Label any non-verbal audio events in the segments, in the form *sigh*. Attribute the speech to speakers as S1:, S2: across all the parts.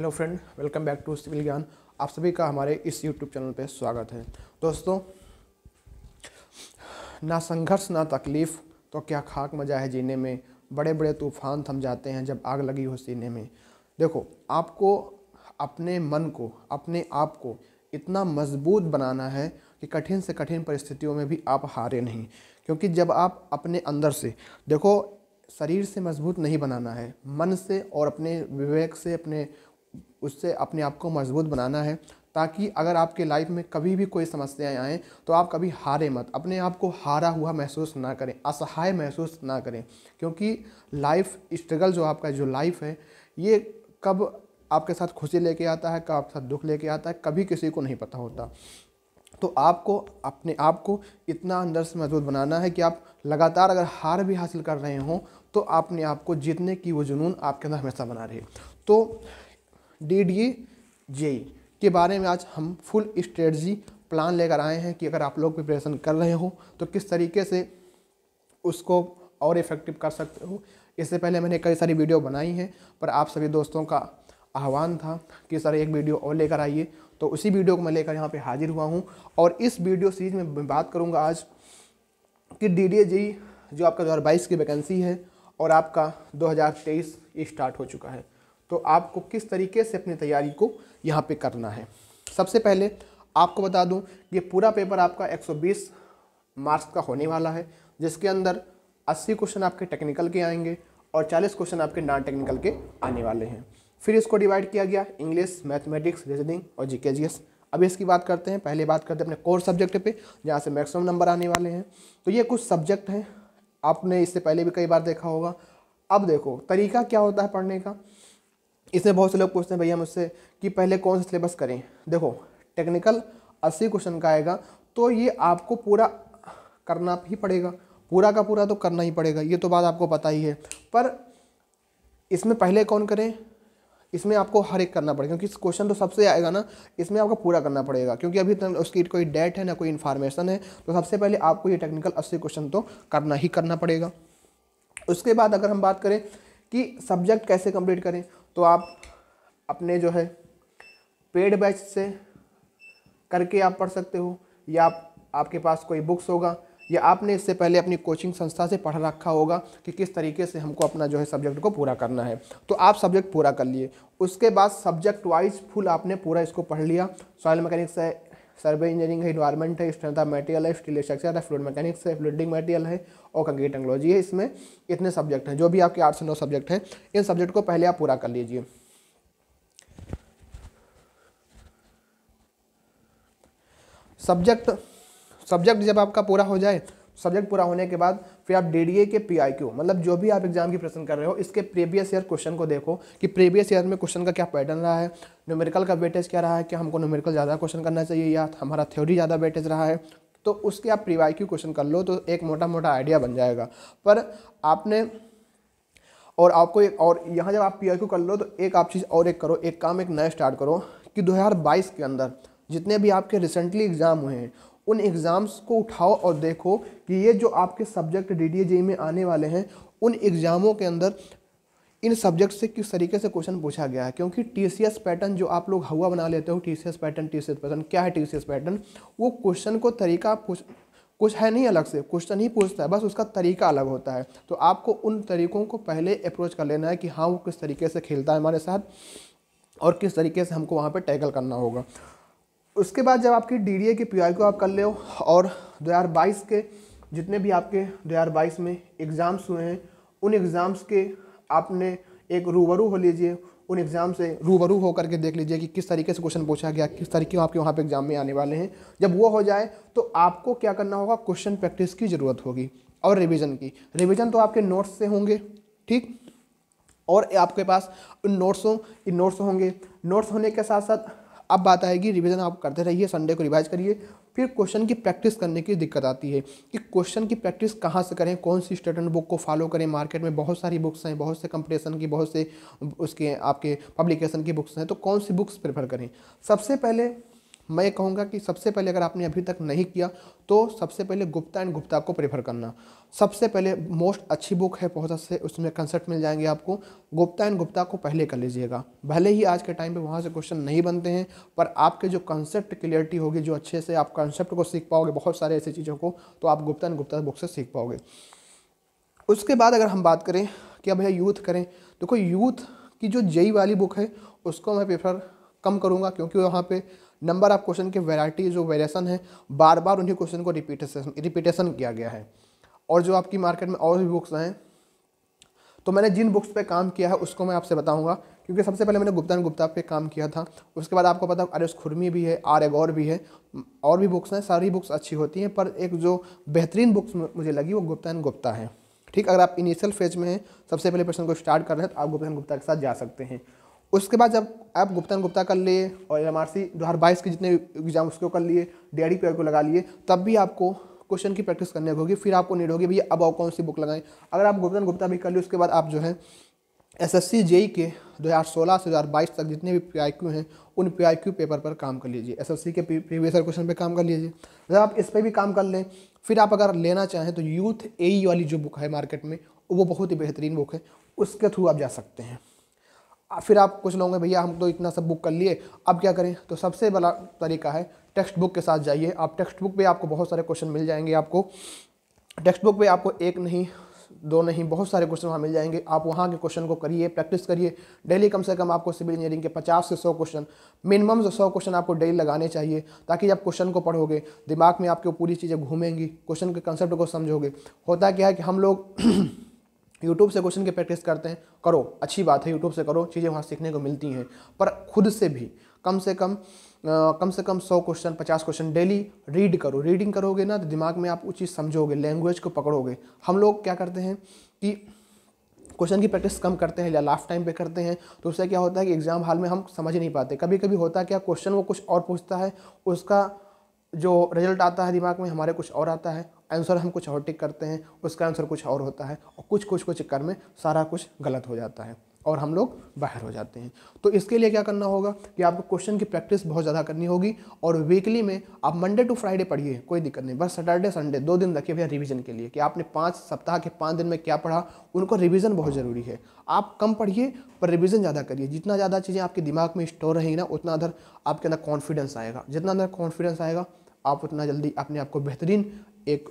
S1: hello friend welcome back to civil Gyan आप सभी का हमारे इस यूट्यूब चैनल पर स्वागत है दोस्तों ना संघर्ष ना तकलीफ़ तो क्या खाक मजा है जीने में बड़े बड़े तूफान थम जाते हैं जब आग लगी हो सीने में देखो आपको अपने मन को अपने आप को इतना मजबूत बनाना है कि कठिन से कठिन परिस्थितियों में भी आप हारे नहीं क्योंकि जब आप अपने अंदर से देखो शरीर से मजबूत नहीं बनाना है मन से और अपने विवेक से अपने उससे अपने आप को मजबूत बनाना है ताकि अगर आपके लाइफ में कभी भी कोई समस्याएं आएँ तो आप कभी हारे मत अपने आप को हारा हुआ महसूस ना करें असहाय महसूस ना करें क्योंकि लाइफ स्ट्रगल जो आपका जो लाइफ है ये कब आपके साथ खुशी लेके आता है कब आपके साथ दुख लेके आता है कभी किसी को नहीं पता होता तो आपको अपने आप को इतना अंदर से मजबूत बनाना है कि आप लगातार अगर हार भी हासिल कर रहे हों तो अपने आप को जीतने की वो जुनून आपके अंदर हमेशा बना रहे तो डी डी जे के बारे में आज हम फुल स्ट्रेटजी प्लान लेकर आए हैं कि अगर आप लोग प्रिपरेशन कर रहे हो तो किस तरीके से उसको और इफ़ेक्टिव कर सकते हो इससे पहले मैंने कई सारी वीडियो बनाई हैं पर आप सभी दोस्तों का आह्वान था कि सर एक वीडियो और लेकर आइए तो उसी वीडियो को मैं लेकर यहाँ पे हाजिर हुआ हूँ और इस वीडियो सीरीज में मैं बात करूँगा आज कि डी जी e जो आपका दो की वैकेंसी है और आपका 2023 स्टार्ट हो चुका है तो आपको किस तरीके से अपनी तैयारी को यहाँ पे करना है सबसे पहले आपको बता दूँ ये पूरा पेपर आपका 120 मार्क्स का होने वाला है जिसके अंदर 80 क्वेश्चन आपके टेक्निकल के आएंगे और 40 क्वेश्चन आपके नॉन टेक्निकल के आने वाले हैं फिर इसको डिवाइड किया गया इंग्लिश मैथमेटिक्स रीजनिंग और जी के अब इसकी बात करते हैं पहले बात करते हैं अपने कोर सब्जेक्ट पर जहाँ से मैक्सिमम नंबर आने वाले हैं तो ये कुछ सब्जेक्ट हैं आपने इससे पहले भी कई बार देखा होगा अब देखो तरीका क्या होता है पढ़ने का इसमें बहुत से लोग पूछते हैं भैया मुझसे कि पहले कौन सा सिलेबस करें देखो टेक्निकल अस्सी क्वेश्चन का आएगा तो ये आपको पूरा करना ही पड़ेगा पूरा का पूरा तो करना ही पड़ेगा ये तो बात आपको पता ही है पर इसमें पहले कौन करें इसमें आपको हर एक करना पड़ेगा क्योंकि क्वेश्चन तो सबसे आएगा ना इसमें आपको पूरा करना पड़ेगा क्योंकि अभी तक तो उसकी कोई डेट है ना कोई इन्फॉर्मेशन है तो सबसे पहले आपको ये टेक्निकल अस्सी क्वेश्चन तो करना ही करना पड़ेगा उसके बाद अगर हम बात करें कि सब्जेक्ट कैसे कंप्लीट करें तो आप अपने जो है पेड बैच से करके आप पढ़ सकते हो या आप, आपके पास कोई बुक्स होगा या आपने इससे पहले अपनी कोचिंग संस्था से पढ़ रखा होगा कि किस तरीके से हमको अपना जो है सब्जेक्ट को पूरा करना है तो आप सब्जेक्ट पूरा कर लिए उसके बाद सब्जेक्ट वाइज फुल आपने पूरा इसको पढ़ लिया सॉयल मैकेनिक्स है सर्वे इंजीनियरिंग है इन्वायरमेंट है स्ट्रेंथ ऑफ मटेरियल है स्टील स्ट्रक्चर है फ्लूड मैकेनिक्स है फ्लूडिंग मटेरियल है और कंक्रीट टेक्नोलॉजी है इसमें इतने सब्जेक्ट हैं जो भी आपके आठ से नौ सब्जेक्ट हैं इन सब्जेक्ट को पहले आप पूरा कर लीजिए सब्जेक्ट सब्जेक्ट जब आपका पूरा हो जाए सब्जेक्ट पूरा होने के बाद फिर आप डी के पी मतलब जो भी आप एग्जाम की प्रश्न कर रहे हो इसके प्रीवियस ईयर क्वेश्चन को देखो कि प्रीवियस ईयर में क्वेश्चन का क्या पैटर्न रहा है न्यूमेरिकल का वेटेज क्या रहा है क्या हमको न्यूमेरिकल ज़्यादा क्वेश्चन करना चाहिए या हमारा थ्योरी ज़्यादा वेटेज रहा है तो उसके आप प्री क्वेश्चन कर लो तो एक मोटा मोटा आइडिया बन जाएगा पर आपने और आपको एक और यहाँ जब आप पी कर लो तो एक आप चीज़ और एक करो एक काम एक नया स्टार्ट करो कि 2022 के अंदर जितने भी आपके रिसेंटली एग्ज़ाम हुए हैं उन एग्ज़ाम्स को उठाओ और देखो कि ये जो आपके सब्जेक्ट डी डी में आने वाले हैं उन एग्ज़ामों के अंदर इन सब्जेक्ट से किस तरीके से क्वेश्चन पूछा गया है क्योंकि टी सी एस पैटर्न जो आप लोग हवा बना लेते हो T C S pattern T C S pattern क्या है टी सी एस पैटर्न वो क्वेश्चन को तरीका पूछ कुछ है नहीं अलग से क्वेश्चन ही पूछता है बस उसका तरीका अलग होता है तो आपको उन तरीकों को पहले अप्रोच कर लेना है कि हाँ वो किस तरीके से खेलता है हमारे साथ और किस तरीके से हमको वहाँ पर टैकल करना होगा उसके बाद जब आपकी डी डी ए के पी को आप कर ले और दो हज़ार बाईस के जितने भी आपके दो हज़ार बाईस में एग्ज़ाम्स हुए हैं उन एग्ज़ाम्स के आपने एक रूबरू हो लीजिए उन एग्ज़ाम से रूबरू होकर के देख लीजिए कि किस तरीके से क्वेश्चन पूछा गया किस तरीके आपके वहाँ पे एग्ज़ाम में आने वाले हैं जब वो हो जाए तो आपको क्या करना होगा क्वेश्चन प्रैक्टिस की ज़रूरत होगी और रिविज़न की रिविज़न तो आपके नोट्स से होंगे ठीक और आपके पास उन नोट्सों इन नोट्स होंगे नोट्स होने के साथ साथ अब बात आएगी रिविज़न आप करते रहिए संडे को रिवाइज करिए फिर क्वेश्चन की प्रैक्टिस करने की दिक्कत आती है कि क्वेश्चन की प्रैक्टिस कहाँ से करें कौन सी स्टूडेंट बुक को फॉलो करें मार्केट में बहुत सारी बुक्स हैं बहुत से कंपटीशन की बहुत से उसके आपके पब्लिकेशन की बुक्स हैं तो कौन सी बुक्स प्रेफर करें सबसे पहले मैं कहूँगा कि सबसे पहले अगर आपने अभी तक नहीं किया तो सबसे पहले गुप्ता एंड गुप्ता को प्रेफर करना सबसे पहले मोस्ट अच्छी बुक है बहुत से उसमें कंसेप्ट मिल जाएंगे आपको गुप्ता एंड गुप्ता को पहले कर लीजिएगा भले ही आज के टाइम पे वहाँ से क्वेश्चन नहीं बनते हैं पर आपके जो कंसेप्ट क्लियरिटी होगी जो अच्छे से आप कंसेप्ट को सीख पाओगे बहुत सारे ऐसी चीज़ों को तो आप गुप्ता एंड गुप्ता बुक से सीख पाओगे उसके बाद अगर हम बात करें कि अब भैया यूथ करें देखो यूथ की जो जई वाली बुक है उसको मैं प्रेफर कम करूँगा क्योंकि वहाँ पर नंबर ऑफ क्वेश्चन की वेराइटी जो वेरिएशन है बार बार उन्हीं क्वेश्चन को रिपीटेशन रिपीटेशन किया गया है और जो आपकी मार्केट में और भी बुक्स हैं तो मैंने जिन बुक्स पे काम किया है उसको मैं आपसे बताऊंगा क्योंकि सबसे पहले मैंने गुप्ता गुप्ता पे काम किया था उसके बाद आपको पता है आर खुरमी भी है आर एगौर भी है और भी बुक्स हैं सारी बुक्स अच्छी होती हैं पर एक जो बेहतरीन बुक्स मुझे लगी वो गुप्ता गुप्ता है ठीक अगर आप इनिशियल फेज में हैं सबसे पहले प्रश्न को स्टार्ट कर रहे हैं तो आप गुप्ता गुप्ता के साथ जा सकते हैं उसके बाद जब आप गुप्तन गुप्ता कर लिए और एम आर सी दो हज़ार बाईस के जितने एग्जाम उसको कर लिए डी आई को लगा लिए तब भी आपको क्वेश्चन की प्रैक्टिस करने होगी फिर आपको नीड होगी भैया अब और कौन सी बुक लगाएं अगर आप गुप्तन गुप्ता भी कर लिए उसके बाद आप जो है एस एस सी जेई के दो हज़ार सोलह से दो हज़ार बाईस तक जितने भी पी आई क्यू हैं उन पी आई क्यू पेपर पर काम कर लीजिए एस एस सी के प्रीवियस क्वेश्चन पर काम कर लीजिए अगर आप इस पर भी काम कर लें फिर आप अगर लेना चाहें तो यूथ ए e वाली जो बुक है मार्केट में वो बहुत ही बेहतरीन बुक है उसके थ्रू आप जा सकते हैं फिर आप कुछ लोगे भैया हम तो इतना सब बुक कर लिए अब क्या करें तो सबसे बड़ा तरीका है टेक्स्ट बुक के साथ जाइए आप टेक्स्ट बुक पे आपको बहुत सारे क्वेश्चन मिल जाएंगे आपको टेक्स्ट बुक पे आपको एक नहीं दो नहीं बहुत सारे क्वेश्चन वहाँ मिल जाएंगे आप वहाँ के क्वेश्चन को करिए प्रैक्टिस करिए डेली कम से कम आपको सिविल इंजीनियरिंग के 50 से 100 क्वेश्चन मिनिमम से 100 क्वेश्चन आपको डेली लगाने चाहिए ताकि जब क्वेश्चन को पढ़ोगे दिमाग में आपके पूरी चीज़ें घूमेंगी क्वेश्चन के कंसेप्ट को समझोगे होता क्या है कि हम लोग *clears throat* यूट्यूब से क्वेश्चन की प्रैक्टिस करते हैं करो अच्छी बात है यूट्यूब से करो चीज़ें वहाँ सीखने को मिलती हैं पर खुद से भी कम से कम आ, कम से कम सौ क्वेश्चन पचास क्वेश्चन डेली रीड करो रीडिंग करोगे ना तो दिमाग में आप वो चीज़ समझोगे लैंग्वेज को पकड़ोगे हम लोग क्या करते हैं कि क्वेश्चन की प्रैक्टिस कम करते हैं या लास्ट टाइम पे करते हैं तो उससे क्या होता है कि एग्ज़ाम हाल में हम समझ नहीं पाते कभी कभी होता है क्या क्वेश्चन वो कुछ और पूछता है उसका जो रिजल्ट आता है दिमाग में हमारे कुछ और आता है आंसर हम कुछ और टिक करते हैं उसका आंसर कुछ और होता है और कुछ कुछ को चक्कर में सारा कुछ गलत हो जाता है और हम लोग बाहर हो जाते हैं तो इसके लिए क्या करना होगा कि आपको क्वेश्चन की प्रैक्टिस बहुत ज़्यादा करनी होगी और वीकली में आप मंडे टू फ्राइडे पढ़िए कोई दिक्कत नहीं बस सैटरडे संडे दो दिन रखिए भैया रिवीजन के लिए कि आपने पाँच सप्ताह के पाँच दिन में क्या पढ़ा उनको रिवीजन बहुत ज़रूरी है आप कम पढ़िए पर रिविज़न ज़्यादा करिए जितना ज़्यादा चीज़ें आपके दिमाग में स्टोर रहेंगी ना उतना अंदर आपके अंदर कॉन्फिडेंस आएगा जितना अंदर कॉन्फिडेंस आएगा आप उतना जल्दी अपने आप को बेहतरीन एक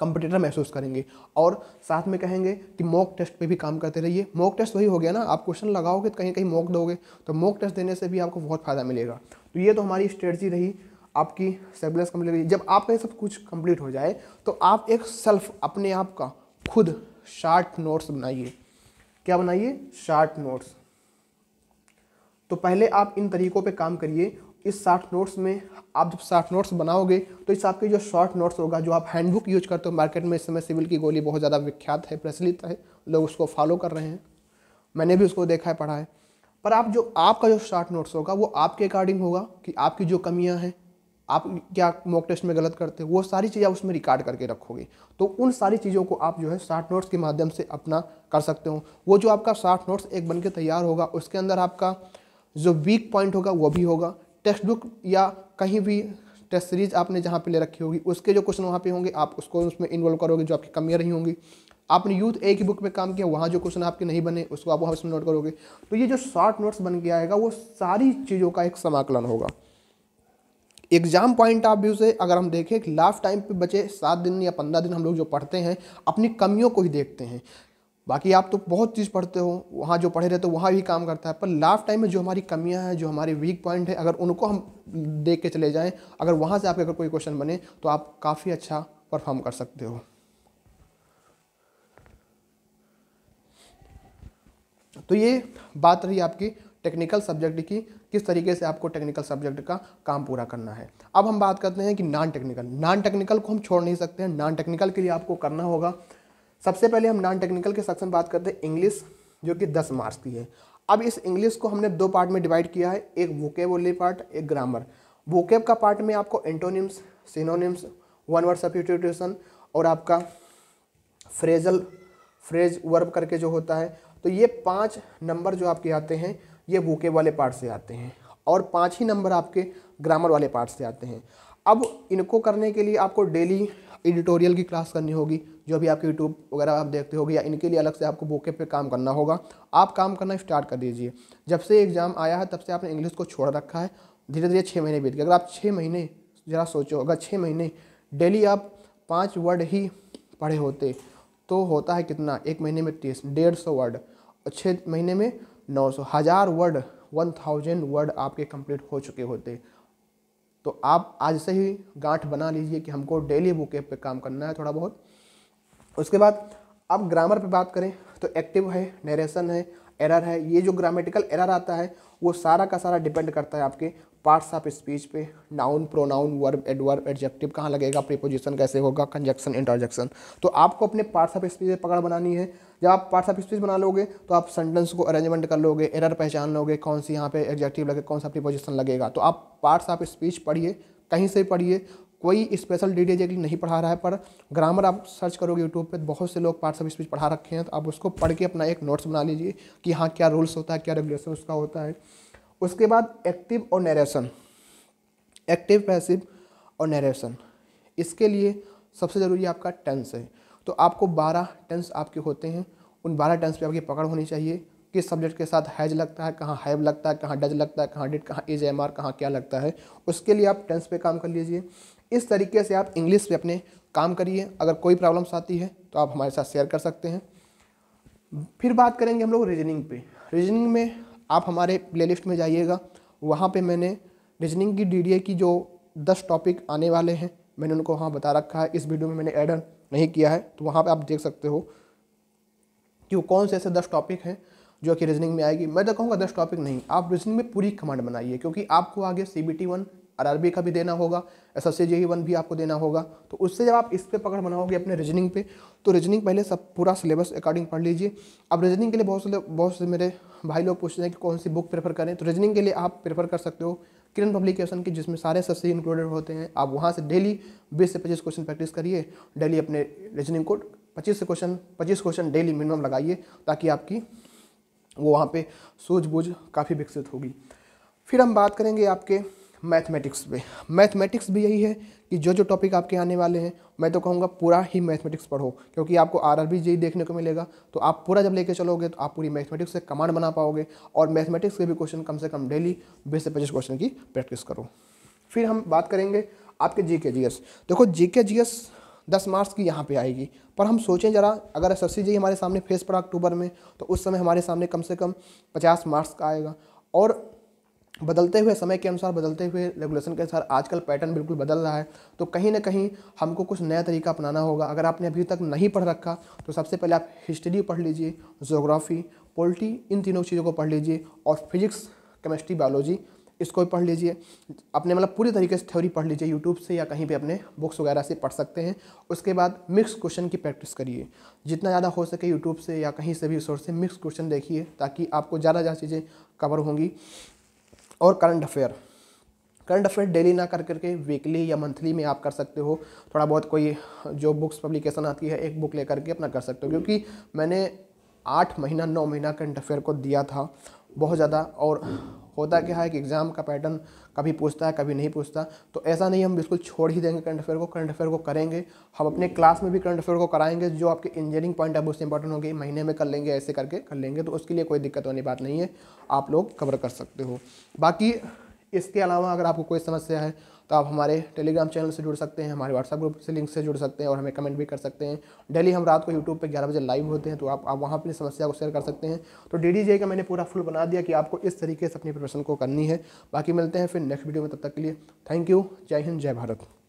S1: कंपटीटर महसूस करेंगे और साथ में कहेंगे कि मॉक टेस्ट पे भी काम करते रहिए मॉक टेस्ट वही हो गया ना आप क्वेश्चन लगाओगे तो कहीं कहीं मॉक दोगे तो मॉक टेस्ट देने से भी आपको बहुत फ़ायदा मिलेगा तो ये तो हमारी स्ट्रेटजी रही आपकी सेबलेस कम्प्लीट रही जब आपका ये सब कुछ कम्प्लीट हो जाए तो आप एक सेल्फ अपने आप का खुद शार्ट नोट्स बनाइए क्या बनाइए शार्ट नोट्स तो पहले आप इन तरीकों पे काम करिए इस शार्ट नोट्स में आप जब शार्ट नोट्स बनाओगे तो इस आपके जो शॉर्ट नोट्स होगा जो आप हैंडबुक यूज करते हो मार्केट में इस समय सिविल की गोली बहुत ज़्यादा विख्यात है प्रचलित है लोग उसको फॉलो कर रहे हैं मैंने भी उसको देखा है पढ़ा है पर आप जो आपका जो शार्ट नोट्स होगा वो आपके अकॉर्डिंग होगा कि आपकी जो कमियाँ हैं आप क्या मॉक टेस्ट में गलत करते हो वो सारी चीज़ें आप उसमें रिकॉर्ड करके रखोगे तो उन सारी चीज़ों को आप जो है शार्ट नोट्स के माध्यम से अपना कर सकते हो वो जो आपका शार्ट नोट्स एक बन के तैयार होगा उसके अंदर आपका जो वीक पॉइंट होगा वो भी होगा टेक्स्ट बुक या कहीं भी टेस्ट सीरीज आपने जहाँ पे ले रखी होगी उसके जो क्वेश्चन वहाँ पे होंगे आप उसको उसमें इन्वॉल्व करोगे जो आपकी कमियाँ रही होंगी आपने यूथ ए की बुक में काम किया वहाँ जो क्वेश्चन आपके नहीं बने उसको आप वहाँ उसमें नोट करोगे तो ये जो शॉर्ट नोट्स बन के आएगा वो सारी चीज़ों का एक समाकलन होगा एग्जाम पॉइंट ऑफ व्यू से अगर हम देखें लास्ट टाइम पे बचे सात दिन या पंद्रह दिन हम लोग जो पढ़ते हैं अपनी कमियों को ही देखते हैं बाकी आप तो बहुत चीज़ पढ़ते हो वहाँ जो पढ़े रहते हो वहाँ भी काम करता है पर लास्ट टाइम में जो हमारी कमियाँ हैं जो हमारे वीक पॉइंट है अगर उनको हम देख के चले जाएँ अगर वहाँ से आपके अगर कोई क्वेश्चन बने तो आप काफ़ी अच्छा परफॉर्म कर सकते हो तो ये बात रही आपकी टेक्निकल सब्जेक्ट की किस तरीके से आपको टेक्निकल सब्जेक्ट का काम पूरा करना है अब हम बात करते हैं कि नॉन टेक्निकल नॉन टेक्निकल को हम छोड़ नहीं सकते हैं नॉन टेक्निकल के लिए आपको करना होगा सबसे पहले हम नॉन टेक्निकल के सेक्शन बात करते हैं इंग्लिश जो कि दस मार्क्स की है अब इस इंग्लिश को हमने दो पार्ट में डिवाइड किया है एक वोकेब वाली पार्ट एक ग्रामर वोकेब का पार्ट में आपको antonyms synonyms one word substitution और आपका फ्रेजल फ्रेज वर्ब करके जो होता है तो ये पाँच नंबर जो आपके आते हैं ये वोकेब वाले पार्ट से आते हैं और पाँच ही नंबर आपके ग्रामर वाले पार्ट से आते हैं अब इनको करने के लिए आपको डेली एडिटोरियल की क्लास करनी होगी जो भी आपके यूट्यूब वगैरह आप देखते होगे या इनके लिए अलग से आपको बुके पे काम करना होगा आप काम करना स्टार्ट कर दीजिए जब से एग्ज़ाम आया है तब से आपने इंग्लिश को छोड़ रखा है धीरे धीरे छः महीने बीत गए अगर आप छः महीने ज़रा सोचो अगर छः महीने डेली आप पाँच वर्ड ही पढ़े होते तो होता है कितना एक महीने में तीस डेढ़ सौ वर्ड और छः महीने में नौ सौ हज़ार वर्ड वन थाउजेंड वर्ड आपके कंप्लीट हो चुके होते तो आप आज से ही गांठ बना लीजिए कि हमको डेली बुक पे काम करना है थोड़ा बहुत उसके बाद अब ग्रामर पे बात करें तो एक्टिव है नरेशन है एरर है ये जो ग्रामेटिकल एरर आता है वो सारा का सारा डिपेंड करता है आपके पार्ट्स ऑफ स्पीच पे noun pronoun verb adverb adjective कहाँ लगेगा प्रीपोजिशन कैसे होगा कंजक्शन इंटरजेक्शन तो आपको अपने पार्ट्स ऑफ स्पीच पे पकड़ बनानी है जब आप पार्ट्स ऑफ स्पीच बना लोगे तो आप सेंटेंस को अरेंजमेंट कर लोगे एरर पहचान लोगे कौन सी यहाँ पे एडजेक्टिव लगे कौन सा प्रीपोजिशन लगेगा तो आप पार्ट्स ऑफ स्पीच पढ़िए कहीं से पढ़िए कोई स्पेशल डी डी नहीं पढ़ा रहा है पर ग्रामर आप सर्च करोगे यूट्यूब पे बहुत से लोग पार्ट्स ऑफ स्पीच पढ़ा रखे हैं तो आप उसको पढ़ के अपना एक नोट्स बना लीजिए कि हाँ क्या रूल्स होता है क्या रेगुलेशन उसका होता है उसके बाद एक्टिव और नरेशन एक्टिव पैसिव और नरेशन इसके लिए सबसे ज़रूरी आपका टेंस है तो आपको बारह टेंस आपके होते हैं उन बारह टेंस पर आपकी पकड़ होनी चाहिए किस सब्जेक्ट के साथ हैज लगता है कहाँ हैव लगता है कहाँ डज लगता है कहाँ डिट कहाँ इज एम आर कहाँ क्या लगता है उसके लिए आप टेंस पे काम कर लीजिए इस तरीके से आप इंग्लिश पे अपने काम करिए अगर कोई प्रॉब्लम्स आती है तो आप हमारे साथ शेयर कर सकते हैं फिर बात करेंगे हम लोग रीजनिंग पे रीजनिंग में आप हमारे प्लेलिस्ट में जाइएगा वहाँ पे मैंने रीजनिंग की डी की जो दस टॉपिक आने वाले हैं मैंने उनको वहाँ बता रखा है इस वीडियो में मैंने एड नहीं किया है तो वहाँ पर आप देख सकते हो कि वो कौन से ऐसे दस टॉपिक हैं जो कि रीजनिंग में आएगी मैं तो कहूँगा दस टॉपिक नहीं आप रीजनिंग में पूरी कमांड बनाइए क्योंकि आपको आगे C B T one RRB का भी देना होगा एस एस जी वन भी आपको देना होगा तो उससे जब आप इस पर पकड़ बनाओगे अपने रीजनिंग पे तो रीजनिंग पहले सब पूरा सिलेबस अकॉर्डिंग पढ़ लीजिए अब रीजनिंग के लिए बहुत से बहुत से मेरे भाई लोग पूछते हैं कि कौन सी बुक प्रेफर करें तो रीजनिंग के लिए आप प्रेफर कर सकते हो किरण पब्लिकेशन की जिसमें सारे एस इंक्लूडेड होते हैं आप वहाँ से डेली बीस से पच्चीस क्वेश्चन प्रैक्टिस करिए डेली अपने रीजनिंग को पच्चीस से क्वेश्चन पच्चीस क्वेश्चन डेली मिनिमम लगाइए ताकि आपकी वो वहाँ पे सूझबूझ काफ़ी विकसित होगी फिर हम बात करेंगे आपके मैथमेटिक्स पे मैथमेटिक्स भी यही है कि जो जो टॉपिक आपके आने वाले हैं मैं तो कहूँगा पूरा ही मैथमेटिक्स पढ़ो क्योंकि आपको आर आर बी जी देखने को मिलेगा तो आप पूरा जब लेके चलोगे तो आप पूरी मैथमेटिक्स से कमांड बना पाओगे और मैथमेटिक्स के भी क्वेश्चन कम से कम डेली बीस से पच्चीस क्वेश्चन की प्रैक्टिस करो फिर हम बात करेंगे आपके जी के जी एस देखो जी के जी एस दस मार्च की यहाँ पे आएगी पर हम सोचें ज़रा अगर एस एस जी हमारे सामने फेस पड़ा अक्टूबर में तो उस समय हमारे सामने कम से कम पचास मार्क्स का आएगा और बदलते हुए समय के अनुसार बदलते हुए रेगुलेशन के अनुसार आजकल पैटर्न बिल्कुल बदल रहा है तो कहीं ना कहीं हमको कुछ नया तरीका अपनाना होगा अगर आपने अभी तक नहीं पढ़ रखा तो सबसे पहले आप हिस्ट्री पढ़ लीजिए जोग्राफ़ी पोल्ट्री इन तीनों चीज़ों को पढ़ लीजिए और फिजिक्स केमिस्ट्री बायोलॉजी इसको भी पढ़ लीजिए अपने मतलब पूरी तरीके से थ्योरी पढ़ लीजिए यूट्यूब से या कहीं पे अपने बुक्स वगैरह से पढ़ सकते हैं उसके बाद मिक्स क्वेश्चन की प्रैक्टिस करिए जितना ज़्यादा हो सके यूट्यूब से या कहीं से भी सोर्स से मिक्स क्वेश्चन देखिए ताकि आपको ज़्यादा ज़्यादा चीज़ें कवर होंगी और current affair current affair daily ना कर करके वीकली या मंथली में आप कर सकते हो थोड़ा बहुत कोई जो बुक्स पब्लिकेशन आती है एक बुक ले करके अपना कर सकते हो क्योंकि मैंने आठ महीना नौ महीना करंट अफेयर को दिया था बहुत ज़्यादा और होता क्या है कि हाँ, एग्ज़ाम का पैटर्न कभी पूछता है कभी नहीं पूछता तो ऐसा नहीं हम बिल्कुल छोड़ ही देंगे करंट अफेयर को करंट अफेयर को करेंगे हम अपने क्लास में भी करंट अफेयर को कराएंगे जो आपके इंजीनियरिंग पॉइंट है उससे इंपॉर्टेंट होंगे महीने में कर लेंगे ऐसे करके कर लेंगे तो उसके लिए कोई दिक्कत वाली बात नहीं है आप लोग कवर कर सकते हो बाकी इसके अलावा अगर आपको कोई समस्या है तो आप हमारे टेलीग्राम चैनल से जुड़ सकते हैं हमारे व्हाट्सअप ग्रुप से लिंक से जुड़ सकते हैं और हमें कमेंट भी कर सकते हैं डेली हम रात को यूट्यूब पे 11 बजे लाइव होते हैं तो आप आप वहाँ अपनी समस्या को शेयर कर सकते हैं तो डी का मैंने पूरा फुल बना दिया कि आपको इस तरीके से अपनी प्रिपरेशन को करनी है बाकी मिलते हैं फिर नेक्स्ट वीडियो में तब तक के लिए थैंक यू जय हिंद जय भारत